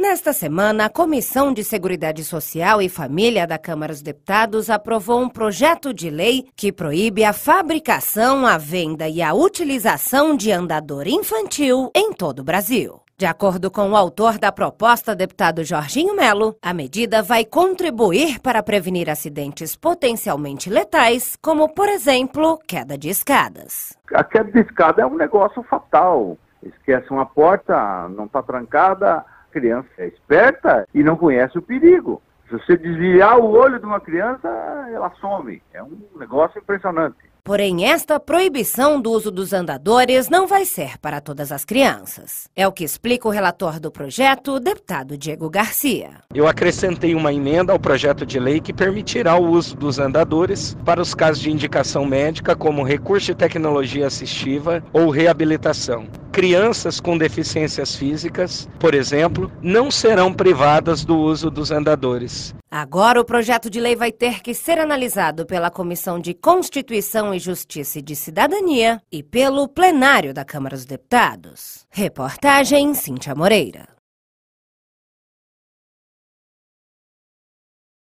Nesta semana, a Comissão de Seguridade Social e Família da Câmara dos Deputados aprovou um projeto de lei que proíbe a fabricação, a venda e a utilização de andador infantil em todo o Brasil. De acordo com o autor da proposta, deputado Jorginho Melo, a medida vai contribuir para prevenir acidentes potencialmente letais, como, por exemplo, queda de escadas. A queda de escada é um negócio fatal. Esquece uma porta, não está trancada, criança é esperta e não conhece o perigo. Se você desviar o olho de uma criança, ela some. É um negócio impressionante. Porém, esta proibição do uso dos andadores não vai ser para todas as crianças. É o que explica o relator do projeto, o deputado Diego Garcia. Eu acrescentei uma emenda ao projeto de lei que permitirá o uso dos andadores para os casos de indicação médica, como recurso de tecnologia assistiva ou reabilitação crianças com deficiências físicas, por exemplo, não serão privadas do uso dos andadores. Agora, o projeto de lei vai ter que ser analisado pela Comissão de Constituição e Justiça e de Cidadania e pelo plenário da Câmara dos Deputados. Reportagem Cíntia Moreira.